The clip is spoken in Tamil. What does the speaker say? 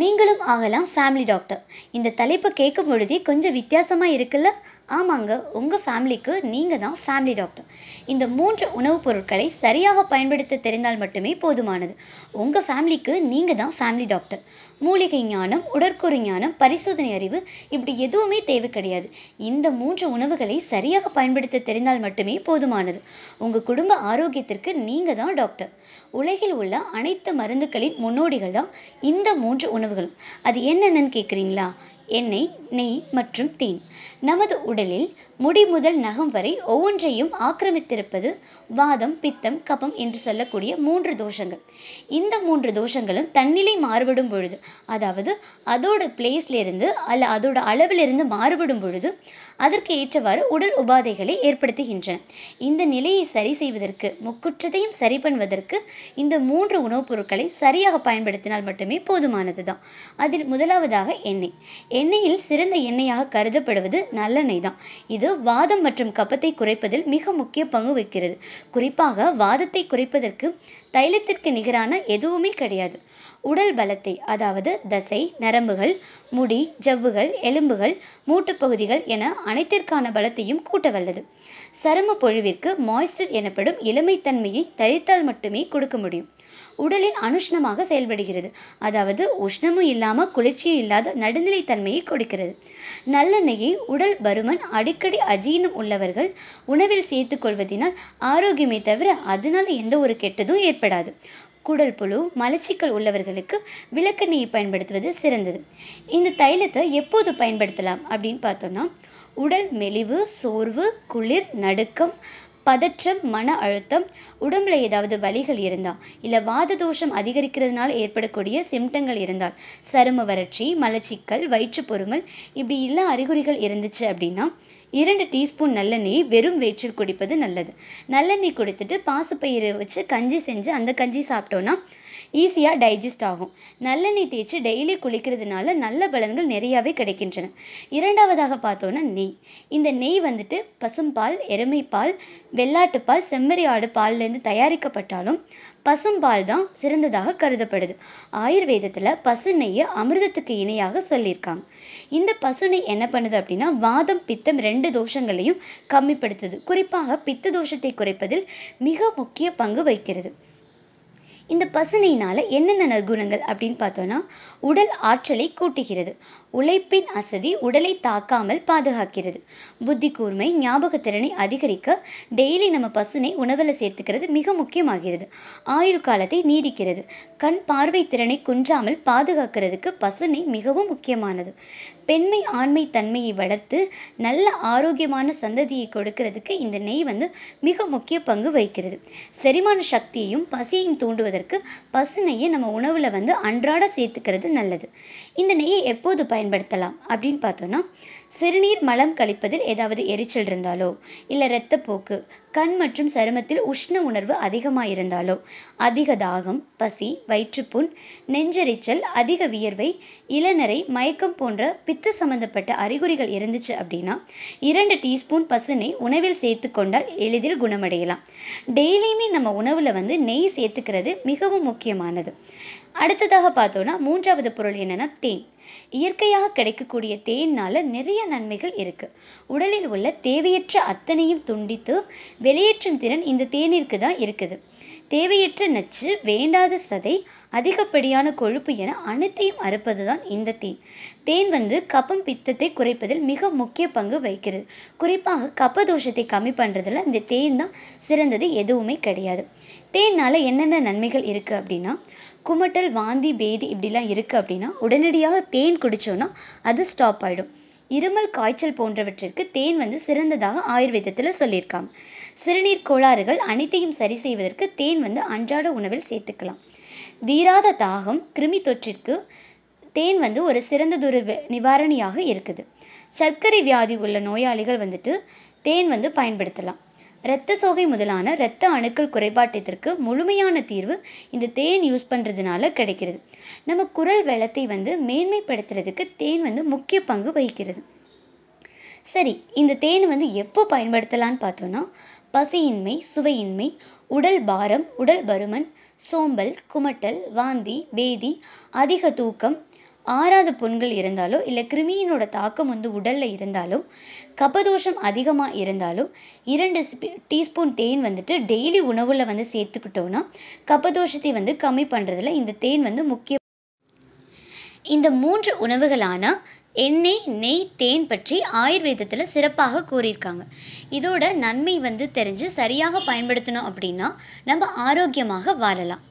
நீங்களும் ஆகலாம் ஃபேமிலி டாக்டர் இந்த தலைப்பு கேட்கும் பொழுதே கொஞ்சம் வித்தியாசமாக இருக்குல்ல ஆமாங்க உங்கள் ஃபேமிலிக்கு நீங்கள் தான் ஃபேமிலி டாக்டர் இந்த மூன்று உணவுப் பொருட்களை சரியாக பயன்படுத்த தெரிந்தால் மட்டுமே போதுமானது உங்கள் ஃபேமிலிக்கு நீங்கள் தான் ஃபேமிலி டாக்டர் மூலிகை ஞானம் உடற்கூறு ஞானம் பரிசோதனை அறிவு இப்படி எதுவுமே தேவை கிடையாது இந்த மூன்று உணவுகளை சரியாக பயன்படுத்த தெரிந்தால் மட்டுமே போதுமானது உங்கள் குடும்ப ஆரோக்கியத்திற்கு நீங்கள் தான் டாக்டர் உலகில் உள்ள அனைத்து மருந்துகளின் முன்னோடிகள் தான் இந்த மூன்று உணவுகளும் அது என்னென்னு கேட்குறீங்களா எண்ணெய் நெய் மற்றும் தேன் நமது உடலில் முடி முதல் நகம் வரை ஒவ்வொன்றையும் ஆக்கிரமித்திருப்பது வாதம் பித்தம் கபம் என்று சொல்லக்கூடிய மூன்று தோஷங்கள் இந்த மூன்று தோஷங்களும் தன்னிலை மாறுபடும் பொழுது அதாவது அதோட பிளேஸ்லேருந்து அல்ல அதோட அளவிலிருந்து மாறுபடும் பொழுது அதற்கு ஏற்றவாறு உடல் உபாதைகளை ஏற்படுத்துகின்றன இந்த நிலையை சரி செய்வதற்கு முக்குற்றத்தையும் சரி பண்ணுவதற்கு இந்த மூன்று உணவுப் பொருட்களை சரியாக பயன்படுத்தினால் மட்டுமே போதுமானதுதான் அதில் முதலாவதாக எண்ணெய் எண்ணெயில் சிறந்த எண்ணெயாக கருதப்படுவது நல்லெண்ணெய் தான் இது வாதம் மற்றும் கபத்தை குறைப்பதில் மிக முக்கிய பங்கு வகிக்கிறது குறிப்பாக வாதத்தை குறைப்பதற்கு தைலத்திற்கு நிகரான எதுவுமே கிடையாது உடல் பலத்தை அதாவது தசை, நரம்புகள், முடி, ஜவ்வுகள், எலும்புகள், மூட்டுப்பகுதிகள் என அனைத்திற்கான பலத்தையும் கூட்ட வல்லது. சரும பொலிவிற்கு moisture எனப்படும் இளமைத்தன்மையை தரித்தால் மட்டுமே கொடுக்க முடியும். உடலில் அனுஷ்ணமாக செயல்படுகிறது அதாவது உஷ்ணமும் இல்லாம குளிர்ச்சியும் இல்லாத நடுநிலைத்தன்மையை கொடுக்கிறது. நல்லெண்ணெயை உடல் பருமன், அடிக்கடி அஜீனம் உள்ளவர்கள் உணவில் சேர்த்துக் கொள்வதினால் ஆரோக்கியமே தவிர அதனால எந்த ஒரு கெட்டதும் ஏற்படாது. குடல் புழு மலச்சிக்கல் உள்ளவர்களுக்கு விளக்கெண்ணெயை பயன்படுத்துவது சிறந்தது இந்த தைலத்தை எப்போது பயன்படுத்தலாம் அப்படின்னு பார்த்தோம்னா உடல் மெலிவு சோர்வு குளிர் நடுக்கம் பதற்றம் மன அழுத்தம் உடம்புல ஏதாவது வலிகள் இருந்தால் இல்லை வாத தோஷம் அதிகரிக்கிறதுனால ஏற்படக்கூடிய சிம்டங்கள் இருந்தால் சரும வறட்சி மலச்சிக்கல் வயிற்று பொறுமல் இப்படி எல்லா அறிகுறிகள் இருந்துச்சு அப்படின்னா இரண்டு டீஸ்பூன் நல்லெண்ணெய் வெறும் வயிற்றில் குடிப்பது நல்லது நல்லெண்ணெய் குடித்துட்டு பாசிப்பயிறு வச்சு கஞ்சி செஞ்சு அந்த கஞ்சி சாப்பிட்டோன்னா ஈஸியாக டைஜஸ்ட் ஆகும் நல்லெண்ணெய் தேய்ச்சி டெய்லி குளிக்கிறதுனால நல்ல பலன்கள் நிறையாவே கிடைக்கின்றன இரண்டாவதாக பார்த்தோன்னா நெய் இந்த நெய் வந்துட்டு பசும்பால் எருமைப்பால் வெள்ளாட்டுப்பால் செம்மறி ஆடு பால்லேருந்து தயாரிக்கப்பட்டாலும் பசும்பால் தான் சிறந்ததாக கருதப்படுது ஆயுர்வேதத்தில் பசு நெய்யை அமிர்தத்துக்கு இணையாக சொல்லியிருக்காங்க இந்த பசு நெய் என்ன பண்ணுது அப்படின்னா வாதம் பித்தம் ரெண்டு தோஷங்களையும் கம்மிப்படுத்துது குறிப்பாக பித்த தோஷத்தை குறைப்பதில் மிக முக்கிய பங்கு வகிக்கிறது இந்த பசுனையினால் என்னென்ன நற்குணங்கள் அப்படின்னு பார்த்தோன்னா உடல் ஆற்றலை கூட்டுகிறது உழைப்பின் அசதி உடலை தாக்காமல் பாதுகாக்கிறது புத்தி கூர்மை ஞாபகத்திறனை அதிகரிக்க டெய்லி நம்ம பசுனை உணவில் சேர்த்துக்கிறது மிக முக்கியமாகிறது ஆயுள் காலத்தை நீடிக்கிறது கண் பார்வை திறனை குன்றாமல் பாதுகாக்கிறதுக்கு பசுனை மிகவும் முக்கியமானது பெண்மை ஆண்மை தன்மையை வளர்த்து நல்ல ஆரோக்கியமான சந்ததியை கொடுக்கிறதுக்கு இந்த நெய் வந்து மிக முக்கிய பங்கு வகிக்கிறது செரிமான சக்தியையும் பசியையும் தூண்டுவதற்கு பசு நெய்யை நம்ம உணவுல வந்து அன்றாட சேர்த்துக்கிறது நல்லது இந்த நெய்யை எப்போது பயன்படுத்தலாம் அப்படின்னு பார்த்தோம்னா சிறுநீர் மலம் கழிப்பதில் ஏதாவது எரிச்சல் இருந்தாலோ இல்லை இரத்தப்போக்கு கண் மற்றும் சருமத்தில் உஷ்ண உணர்வு அதிகமாக இருந்தாலோ அதிக தாகம் பசி வயிற்றுப்புண் நெஞ்சரிச்சல் அதிக வியர்வை இளநரை மயக்கம் போன்ற பித்து சம்பந்தப்பட்ட அறிகுறிகள் இருந்துச்சு அப்படின்னா இரண்டு டீஸ்பூன் பசுனை உணவில் சேர்த்து கொண்டால் எளிதில் குணமடையலாம் டெய்லியுமே நம்ம உணவில் வந்து நெய் சேர்த்துக்கிறது மிகவும் முக்கியமானது அடுத்ததாக பார்த்தோன்னா மூன்றாவது பொருள் என்னென்னா தேன் இயற்கையாக கிடைக்கக்கூடிய தேன்னால நிறைய நன்மைகள் இருக்கு உடலில் உள்ள தேவையற்ற அத்தனையும் துண்டித்து வெளியேற்றும் திறன் இந்த தேனிற்கு தான் இருக்குது தேவையற்ற நச்சு வேண்டாத சதை அதிகப்படியான கொழுப்பு என அனைத்தையும் அறுப்பதுதான் இந்த தேன் தேன் வந்து கப்பம் பித்தத்தை குறைப்பதில் மிக முக்கிய பங்கு வகிக்கிறது குறிப்பாக கப்பதோஷத்தை தோஷத்தை கம்மி பண்ணுறதுல இந்த தேன் தான் சிறந்தது எதுவுமே கிடையாது தேனால் என்னென்ன நன்மைகள் இருக்குது அப்படின்னா குமட்டல் வாந்தி பேதி இப்படிலாம் இருக்குது அப்படின்னா உடனடியாக தேன் குடித்தோன்னா அது ஸ்டாப் ஆகிடும் இருமல் காய்ச்சல் போன்றவற்றிற்கு தேன் வந்து சிறந்ததாக ஆயுர்வேதத்தில் சொல்லியிருக்காங்க சிறுநீர் கோளாறுகள் அனைத்தையும் சரி செய்வதற்கு தேன் வந்து அன்றாட உணவில் சேர்த்துக்கலாம் தீராத தாகம் கிருமி தொற்றிற்கு தேன் வந்து ஒரு சிறந்ததொரு நிவாரணியாக இருக்குது சர்க்கரை வியாதி உள்ள நோயாளிகள் வந்துட்டு தேன் வந்து பயன்படுத்தலாம் ரத்த சோகை முதலான ரத்த அணுக்கள் குறைபாட்டத்திற்கு முழுமையான தீர்வு இந்த தேன் யூஸ் பண்ணுறதுனால கிடைக்கிறது நம்ம குரல் வளத்தை வந்து மேன்மைப்படுத்துறதுக்கு தேன் வந்து முக்கிய பங்கு வகிக்கிறது சரி இந்த தேன் வந்து எப்போ பயன்படுத்தலான்னு பார்த்தோன்னா பசியின்மை சுவையின்மை உடல் பாரம் உடல் பருமன் சோம்பல் குமட்டல் வாந்தி பேதி அதிக தூக்கம் ஆறாத புண்கள் இருந்தாலோ இல்லை கிருமியினோட தாக்கம் வந்து உடலில் இருந்தாலும் கபதோஷம் அதிகமாக இருந்தாலும் இரண்டு டீஸ்பூன் தேன் வந்துட்டு டெய்லி உணவில் வந்து சேர்த்துக்கிட்டோன்னா கபதோஷத்தை வந்து கம்மி பண்ணுறதுல இந்த தேன் வந்து முக்கிய இந்த மூன்று உணவுகளான எண்ணெய் நெய் தேன் பற்றி ஆயுர்வேதத்தில் சிறப்பாக கூறியிருக்காங்க இதோட நன்மை வந்து தெரிஞ்சு சரியாக பயன்படுத்தணும் அப்படின்னா நம்ம ஆரோக்கியமாக வாழலாம்